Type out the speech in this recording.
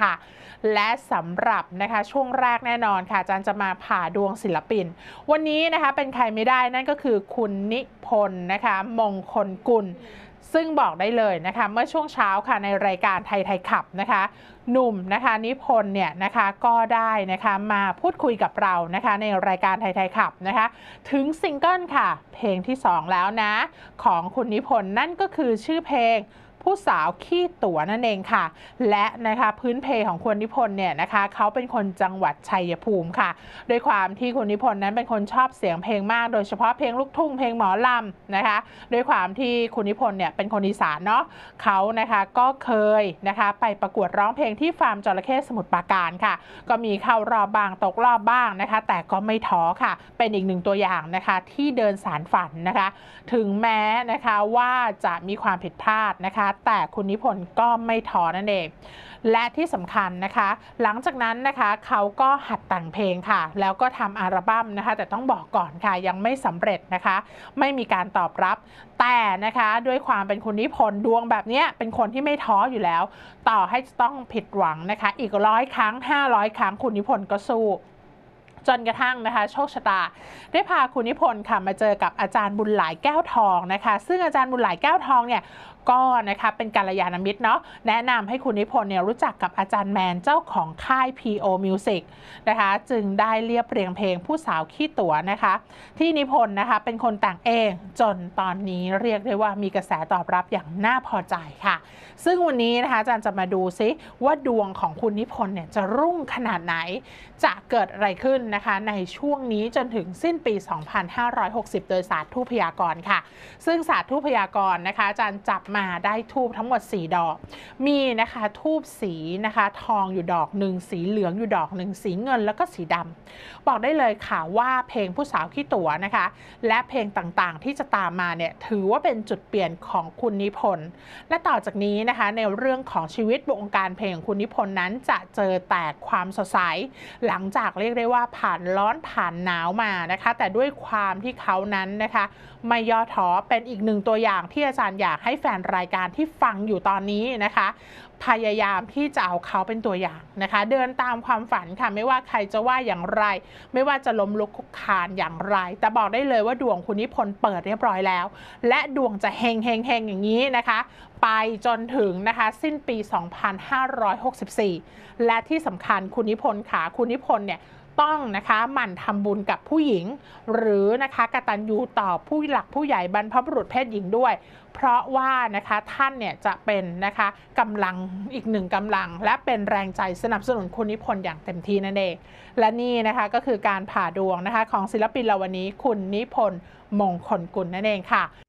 ค่ะและสำหรับนะคะช่วงแรกแน่นอนค่ะอาจารย์จะมาผ่าดวงศิลปิน วันนี้นะคะเป็นใครไม่ได้นั่นก็คือคุณนิพนธ์นะคะมงคลกุล ซึ่งบอกได้เลยนะคะเมื่อช่วงเช้าค่ะในรายการไทย ไทยขับนะคะหนุ่มนะคะนิพนธ์เนี่ยนะคะก็ได้นะคะมาพูดคุยกับเรานะคะในรายการไทย ไทยขับนะคะถึงซิงเกิลค่ะเพลงที่ 2 แล้วนะของคุณนิพนธ์นั่นก็คือชื่อเพลงผู้สาวขี้ตั๋วนั่นเองค่ะ และนะคะพื้นเพของคุณนิพนธ์เนี่ยนะคะ เขาเป็นคนจังหวัดชัยภูมิค่ะ โดยความที่คุณนิพนธ์นั้นเป็นคนชอบเสียงเพลงมากโดยเฉพาะเพลงลูกทุ่งเพลงหมอลำนะคะโดยความที่คุณนิพนธ์เนี่ยเป็นคนอีสานเนาะเขานะคะก็เคยนะคะไปประกวดร้องเพลงที่ฟาร์มจระเข้สมุทรปราการค่ะ ก็มีเข้ารอบบ้างตกรอบบ้างนะคะ แต่ก็ไม่ท้อค่ะ เป็นอีกหนึ่งตัวอย่างนะคะ ที่เดินสารฝันนะคะ ถึงแม้นะคะว่าจะมีความผิดพลาดนะคะแต่คุณนิพนธ์ก็ไม่ท้อนั่นเอง และที่สำคัญนะคะ หลังจากนั้นนะคะเขาก็หัดแต่งเพลงค่ะ แล้วก็ทำอัลบั้มนะคะ แต่ต้องบอกก่อนค่ะยังไม่สำเร็จนะคะ ไม่มีการตอบรับ แต่นะคะด้วยความเป็นคุณนิพนธ์ดวงแบบนี้เป็นคนที่ไม่ท้ออยู่แล้ว ต่อให้ต้องผิดหวังนะคะอีกร้อยครั้ง500 ครั้งคุณนิพนธ์ก็สู้ จนกระทั่งนะคะ โชคชะตา ได้พาคุณนิพนธ์ค่ะมาเจอกับอาจารย์บุญหลายแก้วทองนะคะ ซึ่งอาจารย์บุญหลายแก้วทองเนี่ยก็นะคะเป็นการยานมิตรเนาะแนะนำให้คุณนิพนธ์เนี่ยรู้จักกับอาจารย์แมนเจ้าของค่าย PO Music นะคะจึงได้เรียบเรียงเพลงผู้สาวขี้ตั๋วนะคะที่นิพนธ์นะคะเป็นคนแต่งเองจนตอนนี้เรียกได้ว่ามีกระแสตอบรับอย่างน่าพอใจค่ะซึ่งวันนี้นะคะอาจารย์จะมาดูซิว่าดวงของคุณนิพนธ์เนี่ยจะรุ่งขนาดไหนจะเกิดอะไรขึ้นนะคะในช่วงนี้จนถึงสิ้นปี 2560 โดยศาสตร์ทูพยากรค่ะ ซึ่งศาสตร์ทูพยากรนะคะอาจารย์จับมาได้ทูบทั้งหมด4ดอก มีนะคะทูบสีนะคะทองอยู่ดอกหนึ่งสีเหลืองอยู่ดอกหนึ่งสีเงินแล้วก็สีดำ บอกได้เลยค่ะว่าเพลงผู้สาวขี้ตั๋วนะคะและเพลงต่างๆที่จะตามมาเนี่ยถือว่าเป็นจุดเปลี่ยนของคุณนิพนธ์ และต่อจากนี้นะคะในเรื่องของชีวิตวงการเพลงคุณนิพนธ์นั้นจะเจอแต่ความสดใสหลังจากเรียกได้ว่าผ่านร้อนผ่านหนาวมานะคะแต่ด้วยความที่เขานั้นนะคะไม่ย่อท้อเป็นอีกหนึ่งตัวอย่าง ที่อาจารย์อยากให้แฟนรายการที่ฟังอยู่ตอนนี้นะคะ พยายามที่จะเอาเขาเป็นตัวอย่างนะคะ เดินตามความฝันค่ะไม่ว่าใครจะว่าอย่างไร ไม่ว่าจะล้มลุกคุกคานอย่างไร แต่บอกได้เลยว่าดวงคุณนิพนธ์เปิดเรียบร้อยแล้ว และดวงจะเฮงเฮงเฮงอย่างนี้นะคะ ไปจนถึงนะคะ สิ้นปี 2564 และที่สำคัญคุณนิพนธ์ขาคุณนิพนธ์เนี่ยต้องนะคะหมั่นทำบุญกับผู้หญิง หรือนะคะกะตัญญูต่อผู้หลักผู้ใหญ่บรรพบุรุษเพศหญิงด้วย เพราะว่านะคะท่านเนี่ยจะเป็นนะคะกำลังอีกหนึ่งกำลังและเป็นแรงใจสนับสนุนคุณนิพนธ์อย่างเต็มที่นั่นเอง และนี่นะคะก็คือการผ่าดวงนะคะของศิลปินเราวันนี้คุณนิพนธ์มงคลกุลนั่นเองค่ะ